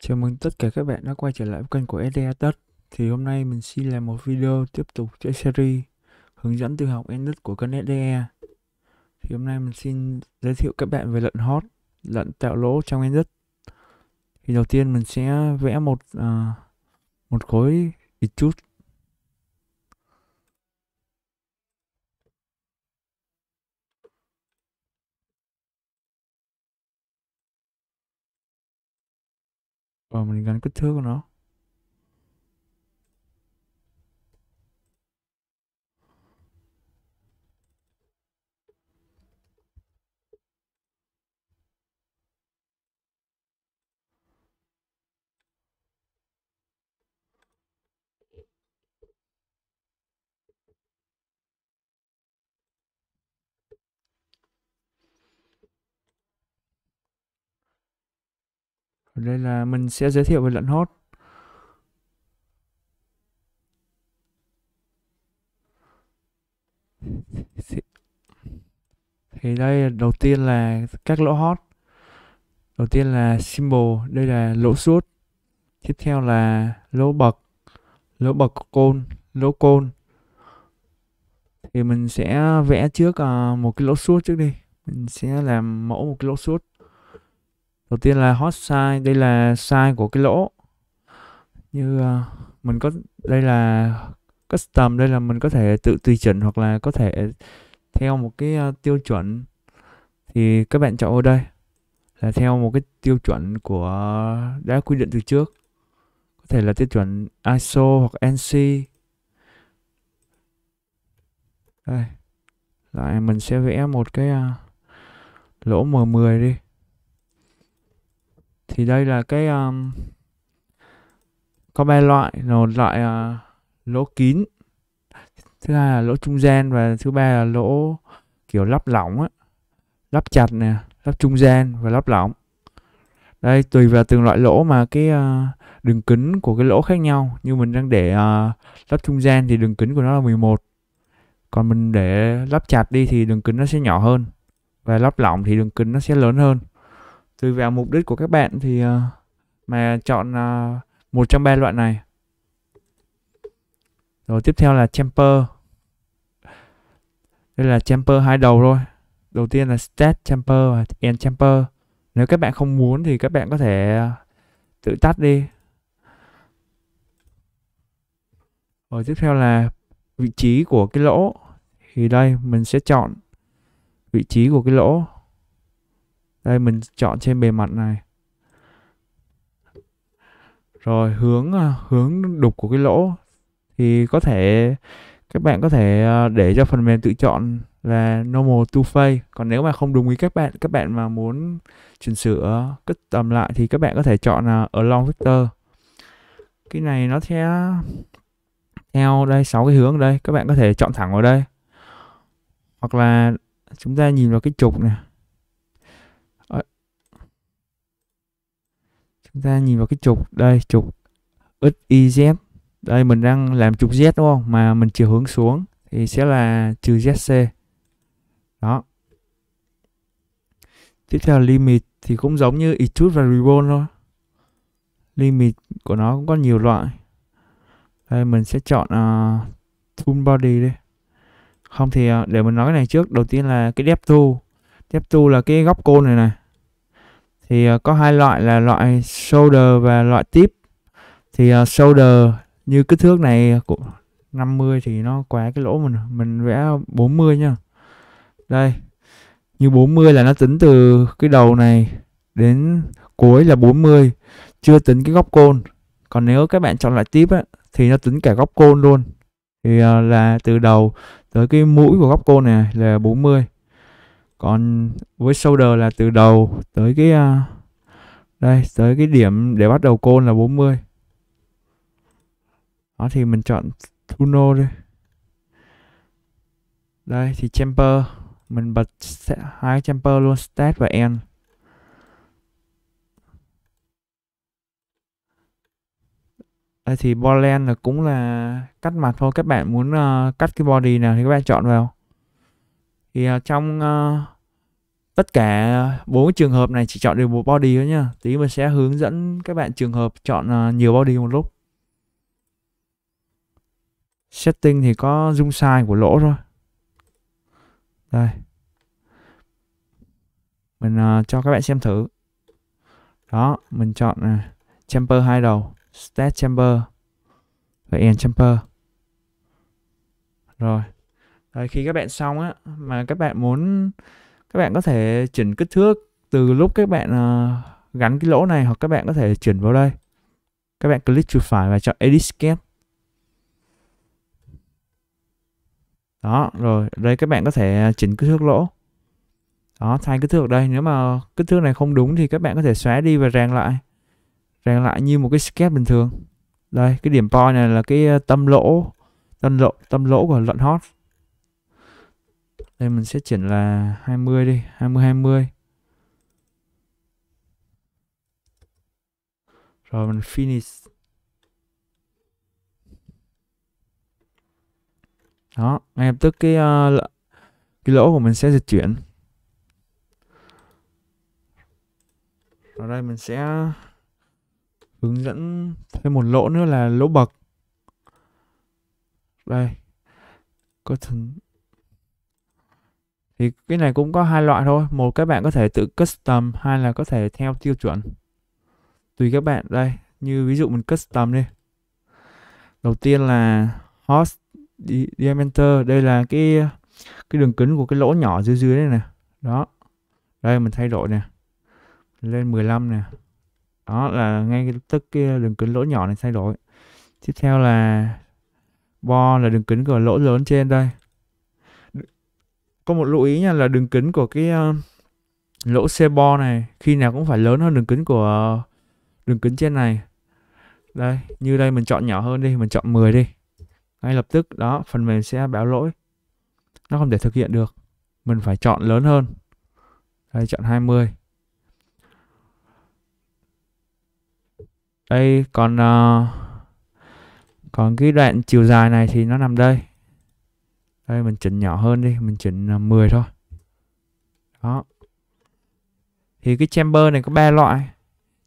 Chào mừng tất cả các bạn đã quay trở lại với kênh của SDA Tech. Thì hôm nay mình xin làm một video tiếp tục chuỗi series hướng dẫn tự học Enlit của kênh SDA. Thì hôm nay mình xin giới thiệu các bạn về lệnh hot, lệnh tạo lỗ trong Enlit. Thì đầu tiên mình sẽ vẽ một uh, một khối chút và mình gắn kích thước của nó đây là mình sẽ giới thiệu về lệnh hot. Thì đây đầu tiên là các lỗ hot. Đầu tiên là symbol, đây là lỗ suốt. Tiếp theo là lỗ bậc, lỗ bậc côn, lỗ côn. Thì mình sẽ vẽ trước à, một cái lỗ suốt trước đi. Mình sẽ làm mẫu một cái lỗ suốt đầu tiên là hot size đây là size của cái lỗ như uh, mình có đây là custom đây là mình có thể tự tùy chỉnh hoặc là có thể theo một cái uh, tiêu chuẩn thì các bạn chọn ở đây là theo một cái tiêu chuẩn của đã quy định từ trước có thể là tiêu chuẩn ISO hoặc NC đây lại mình sẽ vẽ một cái uh, lỗ M10 đi thì đây là cái um, có ba loại là loại uh, lỗ kín thứ hai là lỗ trung gian và thứ ba là lỗ kiểu lắp lỏng á lắp chặt nè lắp trung gian và lắp lỏng đây tùy vào từng loại lỗ mà cái uh, đường kính của cái lỗ khác nhau như mình đang để uh, lắp trung gian thì đường kính của nó là 11 còn mình để lắp chặt đi thì đường kính nó sẽ nhỏ hơn và lắp lỏng thì đường kính nó sẽ lớn hơn tùy vào mục đích của các bạn thì uh, mà chọn uh, một trong ba loại này rồi tiếp theo là champer đây là champer hai đầu thôi đầu tiên là stat champer và end champer nếu các bạn không muốn thì các bạn có thể ờ, tự tắt đi rồi tiếp theo là vị trí của cái lỗ thì đây mình sẽ chọn vị trí của cái lỗ đây mình chọn trên bề mặt này rồi hướng à, hướng đục của cái lỗ thì có thể các bạn có thể à, để cho phần mềm tự chọn là normal two phase còn nếu mà không đúng ý các bạn các bạn mà muốn chỉnh sửa kích tầm lại thì các bạn có thể chọn là along vector cái này nó sẽ theo đây sáu cái hướng đây các bạn có thể chọn thẳng vào đây hoặc là chúng ta nhìn vào cái trục này chúng ta nhìn vào cái trục đây trục XYZ đây mình đang làm trục Z đúng không mà mình chiều hướng xuống thì sẽ là trừ ZC đó tiếp theo limit thì cũng giống như etude và ribbon thôi limit của nó cũng có nhiều loại đây mình sẽ chọn uh, tool body đi không thì uh, để mình nói cái này trước đầu tiên là cái depth tool depth tool là cái góc côn này này thì ờ, có hai loại là loại shoulder và loại tip thì ờ, shoulder như kích thước này của 50 thì nó quá cái lỗ mình mình vẽ 40 nha đây như 40 là nó tính từ cái đầu này đến cuối là 40 chưa tính cái góc côn còn nếu các bạn chọn loại tip á, thì nó tính cả góc côn luôn thì ờ, là từ đầu tới cái mũi của góc côn này là 40 còn với shoulder là từ đầu tới cái uh, đây tới cái điểm để bắt đầu côn là 40 đó thì mình chọn Tuno đi đây thì chamber mình bật hai chamber luôn start và end đây thì Borland là cũng là cắt mặt thôi các bạn muốn uh, cắt cái body nào thì các bạn chọn vào thì uh, trong uh, tất cả bốn trường hợp này chỉ chọn được một body thôi nha tí mình sẽ hướng dẫn các bạn trường hợp chọn uh, nhiều body một lúc setting thì có dung size của lỗ thôi đây mình uh, cho các bạn xem thử đó mình chọn uh, chamber hai đầu stat chamber và end chamber rồi rồi khi các bạn xong á mà các bạn muốn các bạn có thể chỉnh kích thước từ lúc các bạn uh, gắn cái lỗ này hoặc các bạn có thể chuyển vào đây. Các bạn click chuột phải và chọn edit sketch. Đó, rồi, đây các bạn có thể ờ, chỉnh kích thước lỗ. Đó, thay kích thước ở đây, nếu mà kích thước này không đúng thì các bạn có thể xóa đi và ràng lại. Ràng lại như một cái sketch bình thường. Đây, cái điểm point này là cái ờ, tâm lỗ, tâm lỗ, tâm lỗ của lợn hot đây mình sẽ chỉnh là 20 đi 20 20 rồi mình finish đó ngay lập tức cái ờ, cái lỗ của mình sẽ dịch chuyển ở đây mình sẽ hướng dẫn thêm một lỗ nữa là lỗ bậc đây có thể thì cái này cũng có hai loại thôi một các bạn có thể tự custom hai là có thể theo tiêu chuẩn tùy các bạn đây như ví dụ mình custom đi đầu tiên là host diameter đây là cái cái đường kính của cái lỗ nhỏ dưới dưới đây nè đó đây mình thay đổi nè lên 15 nè đó là ngay tức cái đường kính lỗ nhỏ này thay đổi tiếp theo là bo là đường kính của lỗ lớn trên đây có một lưu ý nha là đường kính của cái uh, lỗ xe bo này khi nào cũng phải lớn hơn đường kính của ờ, đường kính trên này đây như đây mình chọn nhỏ hơn đi mình chọn 10 đi ngay lập tức đó phần mềm sẽ báo lỗi nó không thể thực hiện được mình phải chọn lớn hơn đây chọn 20 đây còn uh, còn cái đoạn chiều dài này thì nó nằm đây đây mình chỉnh nhỏ hơn đi mình chỉnh 10 à, thôi đó thì cái chamber này có ba loại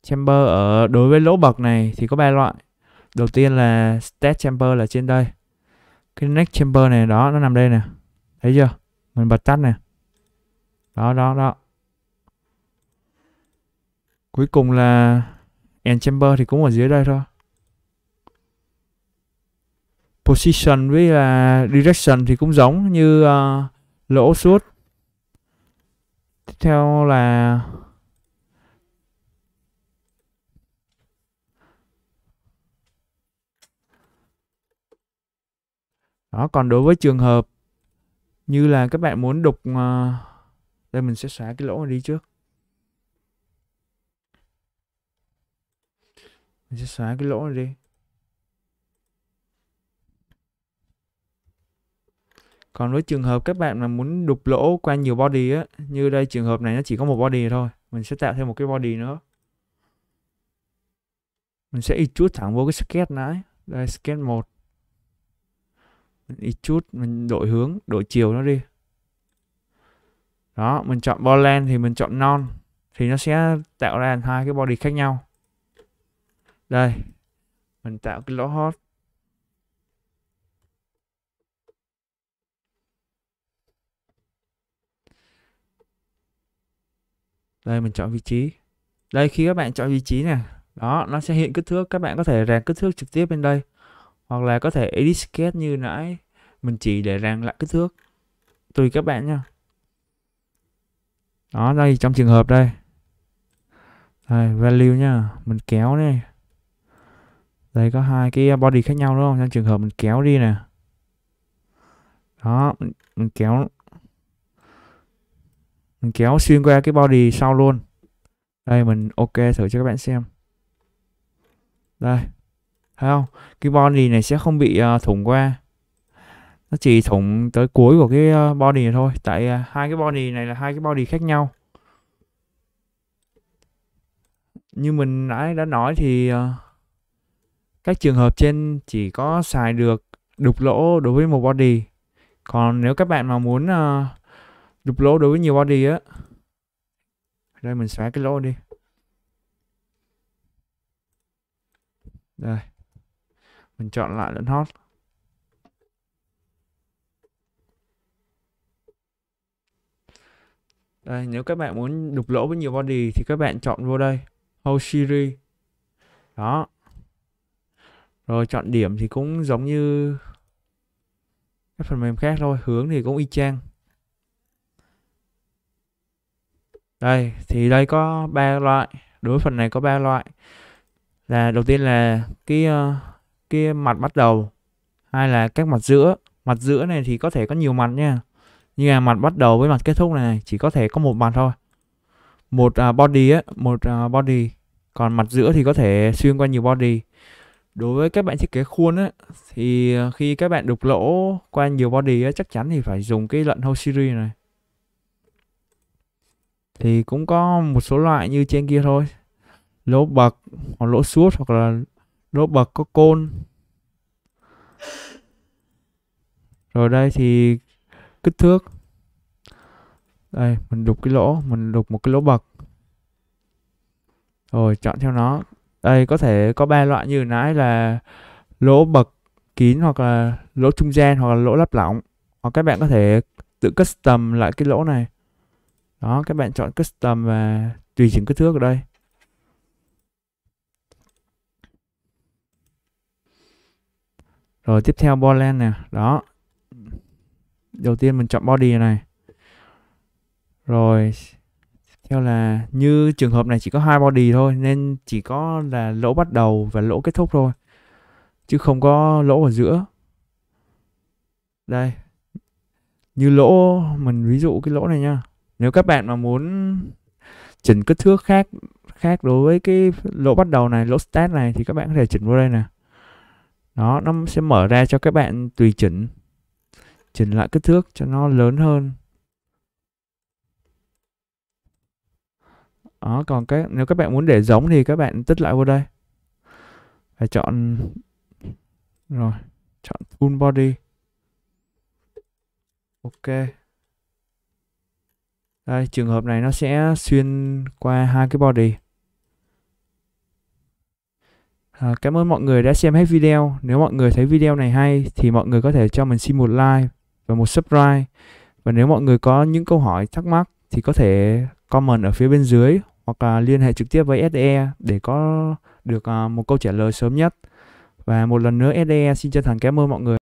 chamber ở đối với lỗ bậc này thì có ba loại đầu tiên là step chamber là trên đây cái next chamber này đó nó nằm đây nè thấy chưa mình bật tắt nè đó đó đó cuối cùng là end chamber thì cũng ở dưới đây thôi position với là direction thì cũng giống như uh, lỗ suốt tiếp theo là đó còn đối với trường hợp như là các bạn muốn đục uh, đây mình sẽ xóa cái lỗ này đi trước mình sẽ xóa cái lỗ này đi còn với trường hợp các bạn mà muốn đục lỗ qua nhiều body á như đây trường hợp này nó chỉ có một body thôi mình sẽ tạo thêm một cái body nữa mình sẽ ít chút thẳng vô cái sketch nãy đây sketch 1 ít chút mình đổi hướng đổi chiều nó đi đó mình chọn Borland thì mình chọn non thì nó sẽ tạo ra hai cái body khác nhau đây mình tạo cái lỗ hot đây mình chọn vị trí đây khi các bạn chọn vị trí này đó nó sẽ hiện kích thước các bạn có thể rèn kích thước trực tiếp bên đây hoặc là có thể edit sketch như nãy mình chỉ để rèn lại kích thước tùy các bạn nha đó đây trong trường hợp đây đây value nha mình kéo này đây có hai cái body khác nhau đúng không trong trường hợp mình kéo đi nè đó mình kéo mình kéo xuyên qua cái body sau luôn đây mình ok thử cho các bạn xem đây thấy không cái body này sẽ không bị uh, thủng qua nó chỉ thủng tới cuối của cái à, body này thôi tại uh, hai cái body này là hai cái body khác nhau như mình nãy đã nói thì uh, các trường hợp trên chỉ có xài được đục lỗ đối với một body còn nếu các bạn mà muốn uh, Đục lỗ đối với nhiều body á. Đây mình xóa cái lỗ đi. Đây. Mình chọn lại lẫn hot. Đây, nếu các bạn muốn đục lỗ với nhiều body thì các bạn chọn vô đây. Whole Đó. Rồi chọn điểm thì cũng giống như các phần mềm khác thôi. Hướng thì cũng y chang. Đây, thì đây có ba loại, đối với phần này có ba loại. Là đầu tiên là cái ờ, cái mặt bắt đầu, hai là các mặt giữa. Mặt giữa này thì có thể có nhiều mặt nha. Nhưng mà mặt bắt đầu với mặt kết thúc này chỉ có thể có một mặt thôi. Một uh, body á, một uh, body. Còn mặt giữa thì có thể xuyên qua nhiều body. Đối với các bạn thiết kế khuôn á thì khi các bạn đục lỗ qua nhiều body á chắc chắn thì phải dùng cái lận hole series này thì cũng có một số loại như trên kia thôi lỗ bậc hoặc lỗ suốt hoặc là lỗ bậc có côn rồi đây thì kích thước đây mình đục cái lỗ mình đục một cái lỗ bậc rồi chọn theo nó đây có thể có ba loại như nãy là lỗ bậc kín hoặc là lỗ trung gian hoặc là lỗ lắp lỏng hoặc các bạn có thể tự custom lại cái lỗ này đó các bạn chọn custom và tùy chỉnh kích thước ở đây rồi tiếp theo Borland nè đó đầu tiên mình chọn body này rồi theo là như trường hợp này chỉ có hai body thôi nên chỉ có là lỗ bắt đầu và lỗ kết thúc thôi chứ không có lỗ ở giữa đây như lỗ mình ví dụ cái lỗ này nha nếu các bạn mà muốn chỉnh kích thước khác khác đối với cái lỗ bắt đầu này lỗ start này thì các bạn có thể chỉnh vô đây nè đó nó sẽ mở ra cho các bạn tùy chỉnh chỉnh lại kích thước cho nó lớn hơn đó còn cái nếu các bạn muốn để giống thì các bạn tích lại vô đây phải chọn rồi chọn full body ok đây trường hợp này nó sẽ xuyên qua hai cái body À, cảm ơn mọi người đã xem hết video. Nếu mọi người thấy video này hay thì mọi người có thể cho mình xin một like và một subscribe. Và nếu mọi người có những câu hỏi thắc mắc thì có thể comment ở phía bên dưới hoặc là liên hệ trực tiếp với SDE để có được à, một câu trả lời sớm nhất. Và một lần nữa SDE xin chân thành cảm ơn mọi người.